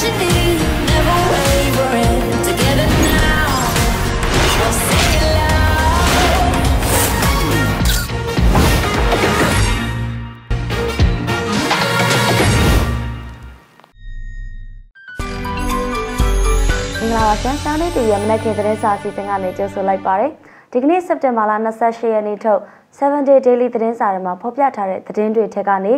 င်္ဂလာပါဆန်ဆောင်းလေးတီရဲ့မနက်ခင်းသတင်းစာစီစဉ်ကနေကြိုဆိုလိုက်ပါရစေ။ဒီကနေ့စက်တင်ဘာလ28ရက်နေ့ထုတ်7 day daily သတင်းစာတွေမှာဖော်ပြထားတဲ့သတင်းတွေထက်ကနေ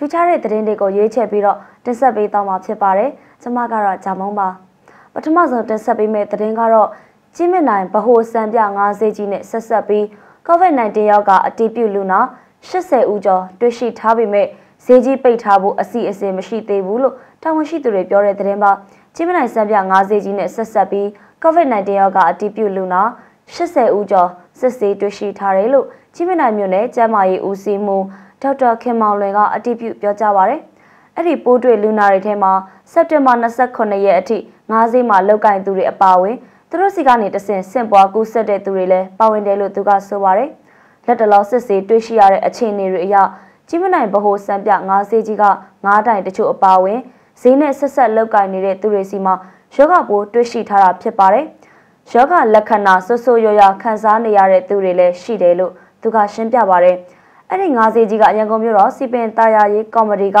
ထူးခြားတဲ့သတင်းတွေကိုရွေးချယ်ပြီးတော့တင်ဆက်ပေးသွားမှာဖြစ်ပါတယ်။ကျွန်မကတော့ဂျာမုံပါ။ပထမဆုံးတင်ဆက်ပေးမယ့်သတင်းကတော့ကျင်းမြနိုင်ဗဟိုစံပြ၅စေးကြီးနဲ့ဆက်ဆက်ပြီး COVID-19 ရောဂါအတည်ပြုလူနာ80ဦးကျော်တွေ့ရှိထားပေမဲ့ဈေးကြီးပိတ်ထားဖို့အစီအစဉ်မရှိသေးဘူးလို့တာဝန်ရှိသူတွေပြောတဲ့သတင်းပါကျင်းမနိုင်စံပြ9ဈေးကြီးနဲ့ဆက်ဆက်ပြီး COVID-19 ရောဂါအတည်ပြုလူနာ80ဦးကျော်စစ်ဆေးတွေ့ရှိထားတယ်လို့ကျင်းမနိုင်မြို့နယ်ကျန်းမာရေးဦးစီးမှုဒေါက်တာခင်မောင်လွင်ကအတည်ပြုပြောကြားပါရယ်။အဲ့ဒီပိုးတွေ့လူနာတွေထဲမှာစက်တင်ဘာ29ရက်အထိငါးစီးမှာလောက်ကင်သူတွေအပါအဝင်သူတို့စီကနေတဆင့်ဆင့်ပွားကူးဆက်တဲ့သူတွေလည်းပါဝင်တယ်လို့သူကဆိုပါရယ်။လက်တလောစစ်ဆေးတွေ့ရှိရတဲ့အခြေအနေတွေအရကြီးမနိုင်ဗဟိုစံပြငါးစီးကြီးကငါးတိုင်တချို့အပါအဝင်ဈေးနဲ့ဆက်ဆက်လောက်ကင်နေတဲ့သူတွေစီမှာယောဂပိုးတွေ့ရှိထားတာ ဖြစ်ပါတယ်။ယောဂလက္ခဏာဆွဆွရရခံစားနေရတဲ့သူတွေလည်းရှိတယ်လို့သူကရှင်းပြပါတယ်။အဲ့ဒီငါးဈေးကြီးကရန်ကုန်မြို့တော်စီပင်တာယာရေးကော်မတီက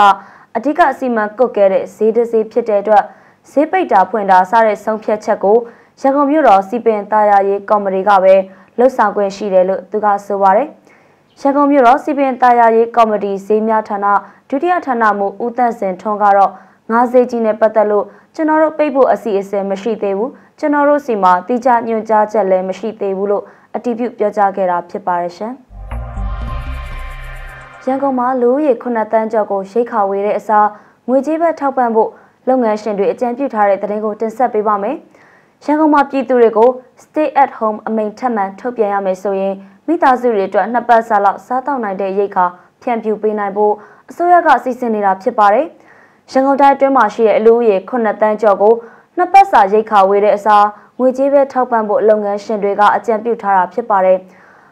အဓိကအစီအမံကုတ်ခဲ့တဲ့ဈေးတစ်ဈေးဖြစ်တဲ့အတွက်ဈေးပိတ်တာဖွင့်တာစတဲ့ဆုံးဖြတ်ချက်ကိုရန်ကုန်မြို့တော်စီပင်တာယာရေးကော်မတီကပဲလှုပ်ဆောင်ခွင့်ရှိတယ်လို့သူကဆိုပါတယ်ရန်ကုန်မြို့တော်စီပင်တာယာရေးကော်မတီဈေးများဌာနဒုတိယဌာနမှဦးသက်စင်ထွန်းကတော့ငါးဈေးကြီးနဲ့ပတ်သက်လို့ကျွန်တော်တို့ပိတ်ဖို့အစီအစဉ်မရှိသေးဘူးကျွန်တော်တို့စီမှာတိကျညွှန်ကြားချက်လည်းမရှိသေးဘူးလို့အတည်ပြုပြောကြားခဲ့တာဖြစ်ပါရဲ့ရှင်။ရန်ကုန်မှာလူဦးရေ9တန်းကျော်ကိုရိတ်ခါဝေတဲ့အစားငွေကြေးဘက်ထောက်ပံ့ဖို့လုပ်ငန်းရှင်တွေအကြံပြုထားတဲ့သတင်းကိုတင်ဆက်ပေးပါမယ်။ရန်ကုန်မှာပြည်သူတွေကို stay at home အမိန့်ထပ်မံထုတ်ပြန်ရမယ်ဆိုရင်မိသားစုတွေအတွက်နှစ်ပတ်စာလောက်စားတောက်နိုင်တဲ့ရိတ်ခါဖြန့်ဖြူပေးနိုင်ဖို့အစိုးရကစီစဉ်နေတာဖြစ်ပါတယ်။ရန်ကုန်တိုင်းအတွင်းမှာရှိတဲ့အလူဦးရေ9တန်းကျော်ကိုနှစ်ပတ်စာရိတ်ခါဝေတဲ့အစားငွေကြေးပဲထောက်ပံ့ဖို့လုပ်ငန်းရှင်တွေကအကြံပြုထားတာဖြစ်ပါတယ်။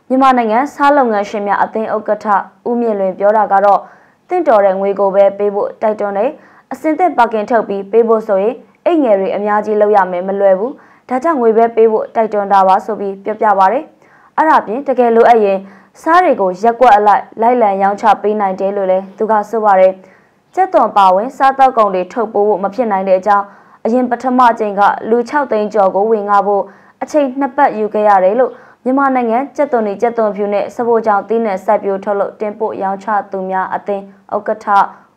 မြန်မာနိုင်ငံစားလုပ်ငန်းရှင်များအသင်းဥက္ကဋ္ဌဦးမြင့်လွင်ပြောတာကတော့တင့်တော်တဲ့ငွေကိုပဲပေးဖို့တိုက်တွန်းတယ်။အစင်သက်ပါကင်ထုတ်ပြီးပေးဖို့ဆိုရင်အိတ်ငယ်တွေအများကြီးလောက်ရမယ်မလွယ်ဘူး။ဒါကြောင့်ငွေပဲပေးဖို့တိုက်တွန်းတာပါဆိုပြီးပြောပြပါရယ်။အဲ့ဒါပြင်တကယ်လိုအပ်ရင်စားတွေကိုရက်ကွက်အလိုက် လိုက်လံရောင်းချပေးနိုင်တယ်လို့လည်းသူကဆိုပါရယ်။ကျက်သွန်ပါဝင်စားတောက်ကုန်တွေထုတ်ပိုးဖို့မဖြစ်နိုင်တဲ့အကြောင်းအရင်ပထမကြိမ်ကလူ6သိန်းကျော်ကိုဝင်ငါဖို့အချိန်နှစ်ပတ်ယူခဲ့ရတယ်လို့မြန်မာနိုင်ငံကြက်သွန်တွေကြက်သွန်ဖြူနဲ့စပိုကြောင်သီးနှံဆက်ပြိုးထုတ်လုပ်တင်ပို့ရောင်းချသူများအသင်းဥက္ကဋ္ဌ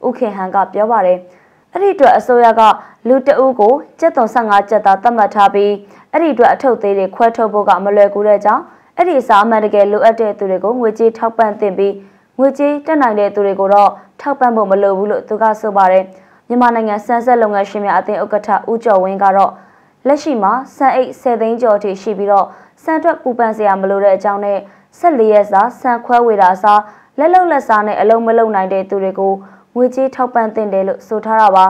ဥခင်ဟန်ကပြောပါတယ်။အဲ့ဒီအတွက်အစိုးရကလူတအူးကိုကြက်သွန်15ကြက်သားသတ်မှတ်ထားပြီးအဲ့ဒီအတွက်အထုပ်သေးတွေခွဲထုတ်ဖို့ကမလွယ်ကူတဲ့ကြောင်းအဲ့ဒီအစားအမှန်တကယ်လိုအပ်တဲ့သူတွေကိုငွေကြေးထောက်ပံ့သင့်ပြီးငွေကြေးတက်နိုင်တဲ့သူတွေကိုတော့ထောက်ပံ့ဖို့မလိုဘူးလို့သူကဆိုပါတယ်။မြန်မာနိုင်ငံစံဆက်လုပ်ငန်းရှင်များအသင်းဥက္ကဋ္ဌဦးကျော်ဝင်းကတော့လက်ရှိမှာဆန်အိတ်10သိန်းကျော်အထိရှိပြီးတော့ဆန်ထွက်ပူပန်စရာမလိုတဲ့အကြောင်းနဲ့14ရက်စာဆန်ခွဲဝေတာစားလက်လုံလက်စားနဲ့အလုံးမလုံနိုင်တဲ့သူတွေကိုငွေကြေးထောက်ပံ့တင်တယ်လို့ဆိုထားတာပါ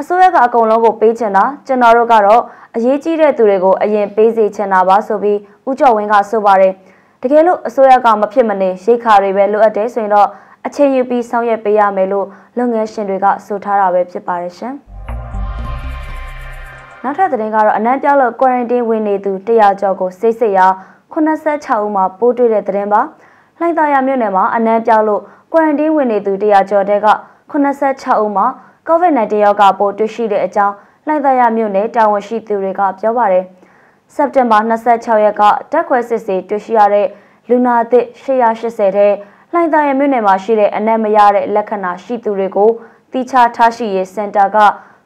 အစိုးရကအကုန်လုံးကိုပေးချင်တာကျွန်တော်တို့ကတော့အရေးကြီးတဲ့သူတွေကိုအရင်ပေးစေချင်တာပါဆိုပြီးဦးကျော်ဝင်းကဆိုပါတယ်တကယ်လို့အစိုးရကမဖြစ်မနေရိတ်ခါတွေပဲလိုအပ်တယ်ဆိုရင်တော့အချိန်ယူပြီးဆောင်ရွက်ပေးရမယ်လို့လုပ်ငန်းရှင်တွေကဆိုထားတာပဲဖြစ်ပါတယ်ရှင်။နောက်ထပ်သတင်းကတော့အနံ့ပြောက်လို့ quarantine ဝင်နေသူ100ကျော်ကိုစိတ်စိတ်ရာ86ဦးမှာပိုးတွေ့တဲ့သတင်းပါလှိုင်သာယာမြို့နယ်မှာအနံ့ပြောက်လို့ quarantine ဝင်နေသူ100ကျော်တဲ့က86ဦးမှာ covid-19 ရောဂါပိုးတွေ့ရှိတဲ့အကြောင်းလှိုင်သာယာမြို့နယ်တာဝန်ရှိသူတွေကပြောပါတယ်စက်တင်ဘာ26ရက်ကတက်ခွဲစစ်ဆေးတွေ့ရှိရတဲ့လူနာအသစ်180တဲ့လှိုင်သာယာမြို့နယ်မှာရှိတဲ့အနက်မရတဲ့လက္ခဏာရှိသူတွေကိုတိချထားရှိရေးစင်တာက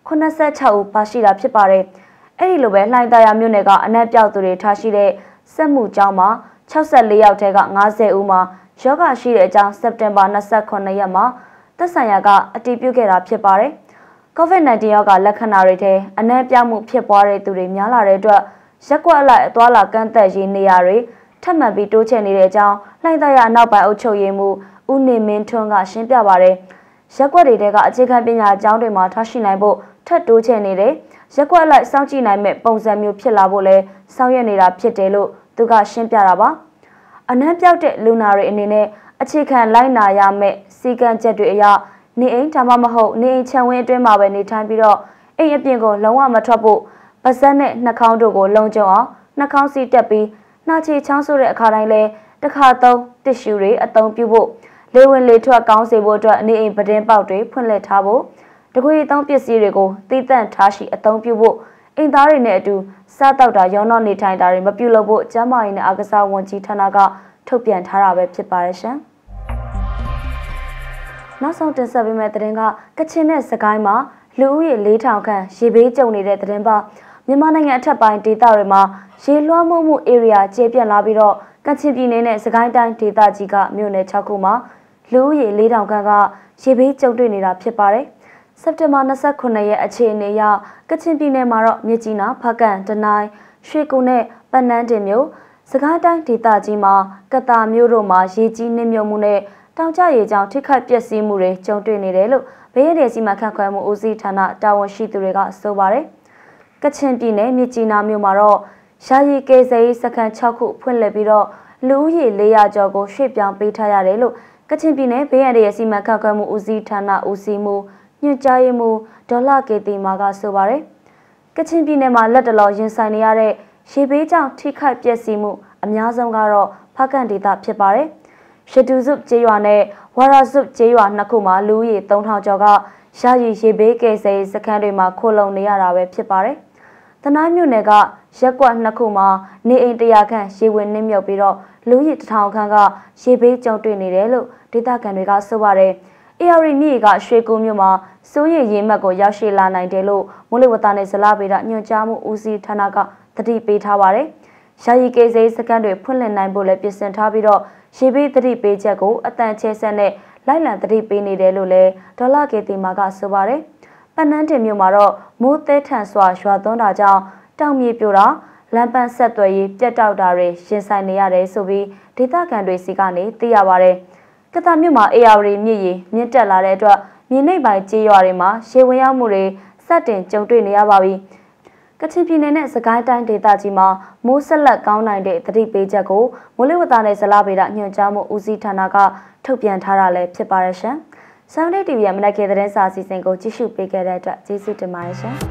86ဦးပါရှိတာဖြစ်ပါတယ်။အဲ့ဒီလိုပဲလှိုင်သာယာမြို့နယ်ကအနက်ပြောက်သူတွေထားရှိတဲ့စက်မှုကျောင်းမှာ64ယောက်ထဲက90ဦးမှာယောဂရှိတဲ့အကြောင်းစက်တင်ဘာ28ရက်မှာသက်ဆိုင်ရာကအတည်ပြုခဲ့တာဖြစ်ပါတယ်။ COVID-19 ရောဂါလက္ခဏာတွေထဲအနက်ပြောက်မှုဖြစ်ပွားတဲ့သူတွေများလာတဲ့အတွက်ရက်ကွက်အလိုက်အသွာလာကန့်သက်ရေးနေရာတွေထပ်မံပြီးတိုးချဲ့နေတဲ့အကြောင်းလှိုင်သာယာနောက်ပိုင်းအုပ်ချုပ်ရေးမှူးဦးနေမင်းထွန်းကရှင်းပြပါရယ်ရက်ွက်တွေတဲကအခြေခံပညာအကြောင်းတွေမှာထားရှိနိုင်ဖို့ထပ်တိုးချဲ့နေတဲ့ရက်ကွက်လိုက်စောင့်ကြည့်နိုင်မဲ့ပုံစံမျိုးဖြစ်လာဖို့လဲဆောင်ရွက်နေတာဖြစ်တယ်လို့သူကရှင်းပြတာပါအနှံ့ပြောက်တဲ့လူနာတွေအနေနဲ့အခြေခံလိုက်နာရမယ့်စီကံချက်တွေအရနေအိမ်ဒါမှမဟုတ်နေအိမ်ခြံဝင်းအတွင်းမှာပဲနေထိုင်ပြီးတော့အိမ်အပြင်ကိုလုံးဝမထွက်ဖို့ပါးစပ်နဲ့နှာခေါင်းတို့ကိုလုံခြုံအောင်နှာခေါင်းစီတက်ပြီးနှာချေချောင်းဆိုတဲ့အခါတိုင်းလဲတစ်ခါသုံးတစ်ရှူတွေအသုံးပြုဖို့လေဝင်လေထွက်ကောင်းစေဖို့အတွက်နေအိမ်ပဒင်းပေါက်တွေဖွင့်လှစ်ထားဖို့တကွေအသုံးပစ္စည်းတွေကိုတည်တံ့ထားရှိအသုံးပြုဖို့အိမ်သားတွေနဲ့အတူစားတောက်တာရောင်းတော့နေထိုင်တာတွေမပြုလုပ်ဖို့ကျန်းမာရေးနဲ့အကစားဝန်ကြီးဌာနကထုတ်ပြန်ထားတာပဲဖြစ်ပါရဲ့ရှင်။နောက်ဆုံးတင်ဆက်ပေးမယ့်သတင်းကကချင်နဲ့စကိုင်းမှာလူဦးရေ4000ခန့်ရေဘေးကြုံနေတဲ့သတင်းပါမြန်မာနိုင်ငံအထက်ပိုင်းဒေသတွေမှာရေလွှမ်းမိုးမှု area ကျေပြန့်လာပြီးတော့ကချင်ပြည်နယ်နဲ့စကိုင်းတိုင်းဒေသကြီးကမြို့နယ်6ခုမှာလူဦးရေ4000ခန့်ကရေဘေးကြုံတွေ့နေတာဖြစ်ပါတယ်။စက်တင်ဘာ29ရက်အခြေအနေအရကချင်ပြည်နယ်မှာတော့မြစ်ကြီးနားဖကန်တနိုင်းရွှေကုန်းနဲ့ပနန်းတင်မြို့စကိုင်းတိုင်းဒေသကြီးမှာကတာမြို့တို့မှာရေကြီးနှင်းမြုပ်မှုနဲ့တောင်ကျရေကြောင့်ထိခိုက်ပျက်စီးမှုတွေကြုံတွေ့နေတယ်လို့ဘေးရည်စီမံခန့်ခွဲမှုဦးစီးဌာနတာဝန်ရှိသူတွေကဆိုပါတယ်။ကချင်ပြည်နယ်မြစ်ကြီးနားမြို့မှာတော့ရာရီကေစေးစခန်း6ခုဖွင့်လှစ်ပြီးတော့လူဦးရေ400ကျော်ကိုရွှေ့ပြောင်းပေးထားရတယ်လို့ကချင်ပြည်နယ်ဘေးရည်စီမံခန့်ခွဲမှုဦးစီးဌာနဦးစီးမှုညွှန်ကြားရေးမှူးဒေါ်လာကေတီမာကဆိုပါတယ်။ကချင်ပြည်နယ်မှာလက်တလောရင်ဆိုင်နေရတဲ့ရေဘေးကြောင့်ထိခိုက်ပျက်စီးမှု အများဆုံးကတော့ဖကန်ဒေသဖြစ်ပါတယ်။ရတူစုကျေးရွာနဲ့ဝါရာစုကျေးရွာနှစ်ခုမှာလူဦးရေ3000ကျော်ကရာရီရေဘေးကယ်ဆယ်ရေးစခန်းတွေမှာခိုလုံနေရတာပဲဖြစ်ပါတယ်။တနိုင်းမြို့နယ်ကရက်ကွက်နှစ်ခုမှာနေအိမ်တရာခန့်ရေဝင်နှိမ့်မြုပ်ပြီးတော့လူဦးရေ1000ခန့်ကရေဘေးကြုံတွေ့နေတယ်လို့ဒေသခံတွေကဆိုပါတယ်။ AR မြေကရွှေကူးမြို့မှာစိုးရိမ်ရင်မှတ်ကိုရောက်ရှိလာနိုင်တယ်လို့မိုးလေဝသနဲ့ဇလဗေဒညွှန်ကြားမှုဦးစီးဌာနကသတိပေးထားပါတယ်။ယာယီကိစိစကန်တွေဖွင့်လှစ်နိုင်ဖို့လည်းပြင်ဆင်ထားပြီးတော့ရေဘေးသတိပေးချက်ကိုအတန်ချဲဆက်နဲ့လိုက်လံသတိပေးနေတယ်လို့လည်းဒေါ်လာကေတီမာကဆိုပါတယ်။ပနန်းတင်မြို့မှာတော့မိုးသဲထန်စွာရွာသွန်းတာကြောင့်တောင်မြေပြိုတာလမ်းပန်းဆက်သွယ်ရေးပြတ်တောက်တာတွေရင်ဆိုင်နေရတယ်ဆိုပြီးဒေသခံတွေစီကနေသိရပါတယ်။ကသမြို့မှာ AR မြစ်ရေမြင့်တက်လာတဲ့အတွက်မြေနိမ့်ပိုင်းကျေးရွာတွေမှာရေဝင်ရောက်မှုတွေစတင်ကြုံတွေ့နေရပါပြီ။ကချင်ပြည်နယ်နဲ့စကိုင်းတိုင်းဒေသကြီးမှာမိုးဆက်လက်ကောင်းနိုင်တဲ့သတိပေးချက်ကိုမိုးလေဝသနဲ့ဇလဗေဒညွှန်ကြားမှုဦးစီးဌာနကထုတ်ပြန်ထားတာလည်းဖြစ်ပါရရှင်။ Sunday TV ရဲ့မနက်ခင်းသတင်းစာအစီအစဉ်ကိုကြည့်ရှုပေးခဲ့တဲ့အတွက်ကျေးဇူးတင်ပါတယ်ရှင်။